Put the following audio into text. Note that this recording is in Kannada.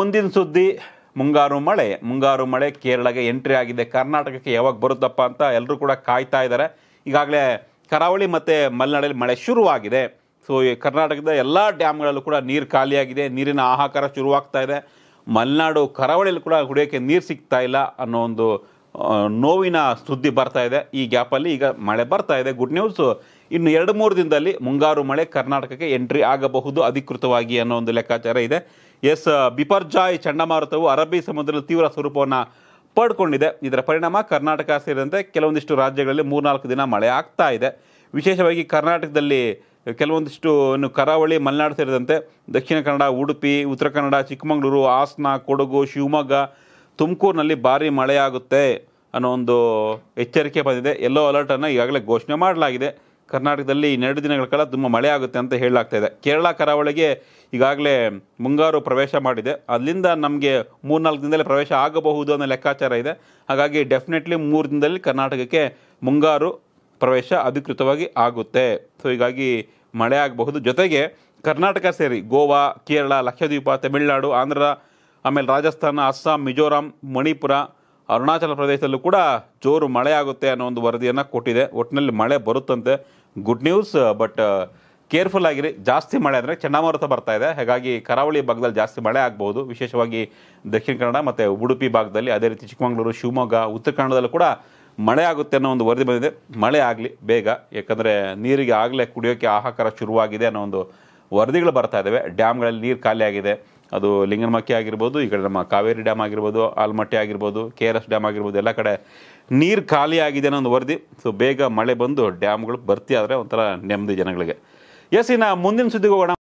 ಮುಂದಿನ ಸುದ್ದಿ ಮುಂಗಾರು ಮಳೆ ಮುಂಗಾರು ಮಳೆ ಕೇರಳಗೆ ಎಂಟ್ರಿ ಆಗಿದೆ ಕರ್ನಾಟಕಕ್ಕೆ ಯಾವಾಗ ಬರುತ್ತಪ್ಪ ಅಂತ ಎಲ್ಲರೂ ಕೂಡ ಕಾಯ್ತಾ ಇದ್ದಾರೆ ಈಗಾಗಲೇ ಕರಾವಳಿ ಮತ್ತು ಮಲೆನಾಡಲ್ಲಿ ಮಳೆ ಶುರುವಾಗಿದೆ ಸೊ ಈ ಕರ್ನಾಟಕದ ಎಲ್ಲ ಡ್ಯಾಮ್ಗಳಲ್ಲೂ ಕೂಡ ನೀರು ಖಾಲಿಯಾಗಿದೆ ನೀರಿನ ಆಹಾಕಾರ ಶುರುವಾಗ್ತಾ ಇದೆ ಮಲೆನಾಡು ಕರಾವಳಿಯಲ್ಲಿ ಕೂಡ ಕುಡಿಯೋಕ್ಕೆ ನೀರು ಸಿಗ್ತಾ ಇಲ್ಲ ಅನ್ನೋ ಒಂದು ನೋವಿನ ಸುದ್ದಿ ಬರ್ತಾ ಇದೆ ಈ ಗ್ಯಾಪಲ್ಲಿ ಈಗ ಮಳೆ ಬರ್ತಾ ಇದೆ ಗುಡ್ ನ್ಯೂಸ್ ಇನ್ನು ಎರಡು ಮೂರು ದಿನದಲ್ಲಿ ಮುಂಗಾರು ಮಳೆ ಕರ್ನಾಟಕಕ್ಕೆ ಎಂಟ್ರಿ ಆಗಬಹುದು ಅಧಿಕೃತವಾಗಿ ಅನ್ನೋ ಒಂದು ಲೆಕ್ಕಾಚಾರ ಇದೆ ಎಸ್ ಬಿಪರ್ಜಾಯ್ ಚಂಡಮಾರುತವು ಅರಬ್ಬಿ ಸಮುದ್ರದಲ್ಲಿ ತೀವ್ರ ಸ್ವರೂಪವನ್ನು ಪಡ್ಕೊಂಡಿದೆ ಇದರ ಪರಿಣಾಮ ಕರ್ನಾಟಕ ಸೇರಿದಂತೆ ಕೆಲವೊಂದಿಷ್ಟು ರಾಜ್ಯಗಳಲ್ಲಿ ಮೂರ್ನಾಲ್ಕು ದಿನ ಮಳೆ ಆಗ್ತಾ ಇದೆ ವಿಶೇಷವಾಗಿ ಕರ್ನಾಟಕದಲ್ಲಿ ಕೆಲವೊಂದಿಷ್ಟು ಕರಾವಳಿ ಮಲೆನಾಡು ಸೇರಿದಂತೆ ದಕ್ಷಿಣ ಕನ್ನಡ ಉಡುಪಿ ಉತ್ತರ ಕನ್ನಡ ಚಿಕ್ಕಮಗಳೂರು ಹಾಸನ ಕೊಡಗು ಶಿವಮೊಗ್ಗ ತುಮಕೂರಿನಲ್ಲಿ ಭಾರಿ ಮಳೆಯಾಗುತ್ತೆ ಅನ್ನೋ ಒಂದು ಎಚ್ಚರಿಕೆ ಬಂದಿದೆ ಎಲ್ಲೋ ಅಲರ್ಟನ್ನು ಈಗಾಗಲೇ ಘೋಷಣೆ ಮಾಡಲಾಗಿದೆ ಕರ್ನಾಟಕದಲ್ಲಿ ಇನ್ನೆರಡು ದಿನಗಳ ಕಾಲ ತುಂಬ ಮಳೆ ಆಗುತ್ತೆ ಅಂತ ಹೇಳಲಾಗ್ತಾ ಇದೆ ಕೇರಳ ಕರಾವಳಿಗೆ ಈಗಾಗಲೇ ಮುಂಗಾರು ಪ್ರವೇಶ ಮಾಡಿದೆ ಅಲ್ಲಿಂದ ನಮಗೆ ಮೂರ್ನಾಲ್ಕು ದಿನದಲ್ಲಿ ಪ್ರವೇಶ ಆಗಬಹುದು ಅನ್ನೋ ಲೆಕ್ಕಾಚಾರ ಇದೆ ಹಾಗಾಗಿ ಡೆಫಿನೆಟ್ಲಿ ಮೂರು ದಿನದಲ್ಲಿ ಕರ್ನಾಟಕಕ್ಕೆ ಮುಂಗಾರು ಪ್ರವೇಶ ಅಧಿಕೃತವಾಗಿ ಆಗುತ್ತೆ ಸೊ ಹೀಗಾಗಿ ಮಳೆ ಆಗಬಹುದು ಜೊತೆಗೆ ಕರ್ನಾಟಕ ಸೇರಿ ಗೋವಾ ಕೇರಳ ಲಕ್ಷದ್ವೀಪ ತಮಿಳುನಾಡು ಆಂಧ್ರ ಆಮೇಲೆ ರಾಜಸ್ಥಾನ ಅಸ್ಸಾಂ ಮಿಜೋರಾಂ ಮಣಿಪುರ ಅರುಣಾಚಲ ಪ್ರದೇಶದಲ್ಲೂ ಕೂಡ ಜೋರು ಮಳೆ ಆಗುತ್ತೆ ಅನ್ನೋ ಒಂದು ವರದಿಯನ್ನು ಕೊಟ್ಟಿದೆ ಒಟ್ಟಿನಲ್ಲಿ ಮಳೆ ಬರುತ್ತಂತೆ ಗುಡ್ ನ್ಯೂಸ್ ಬಟ್ ಕೇರ್ಫುಲ್ ಆಗಿರಿ ಜಾಸ್ತಿ ಮಳೆ ಅಂದರೆ ಚಂಡಮಾರುತ ಬರ್ತಾ ಇದೆ ಹಾಗಾಗಿ ಕರಾವಳಿ ಭಾಗದಲ್ಲಿ ಜಾಸ್ತಿ ಮಳೆ ಆಗ್ಬೋದು ವಿಶೇಷವಾಗಿ ದಕ್ಷಿಣ ಕನ್ನಡ ಮತ್ತು ಉಡುಪಿ ಭಾಗದಲ್ಲಿ ಅದೇ ರೀತಿ ಚಿಕ್ಕಮಗಳೂರು ಶಿವಮೊಗ್ಗ ಉತ್ತರ ಕನ್ನಡದಲ್ಲೂ ಕೂಡ ಮಳೆ ಆಗುತ್ತೆ ಅನ್ನೋ ಒಂದು ವರದಿ ಬಂದಿದೆ ಮಳೆ ಆಗಲಿ ಬೇಗ ಯಾಕಂದರೆ ನೀರಿಗೆ ಆಗಲೇ ಕುಡಿಯೋಕ್ಕೆ ಆಹಾಕಾರ ಶುರುವಾಗಿದೆ ಅನ್ನೋ ಒಂದು ವರದಿಗಳು ಬರ್ತಾ ಇದ್ದಾವೆ ಡ್ಯಾಮ್ಗಳಲ್ಲಿ ನೀರು ಖಾಲಿಯಾಗಿದೆ ಅದು ಲಿಂಗನಮಕ್ಕಿ ಆಗಿರ್ಬೋದು ಈ ಕಡೆ ನಮ್ಮ ಕಾವೇರಿ ಡ್ಯಾಮ್ ಆಗಿರ್ಬೋದು ಆಲ್ಮಟ್ಟಿ ಆಗಿರ್ಬೋದು ಕೆ ಆರ್ ಎಸ್ ಡ್ಯಾಮ್ ಆಗಿರ್ಬೋದು ಎಲ್ಲ ಕಡೆ ನೀರು ಖಾಲಿ ಆಗಿದೆ ಅನ್ನೋ ಒಂದು ವರದಿ ಸೊ ಬೇಗ ಮಳೆ ಬಂದು ಡ್ಯಾಮ್ಗಳು ಬರ್ತಿ ಆದರೆ ಒಂಥರ ನೆಮ್ಮದಿ ಜನಗಳಿಗೆ ಎಸ್ ಇನ್ನು ಮುಂದಿನ ಸುದ್ದಿಗೆ ಹೋಗೋಣ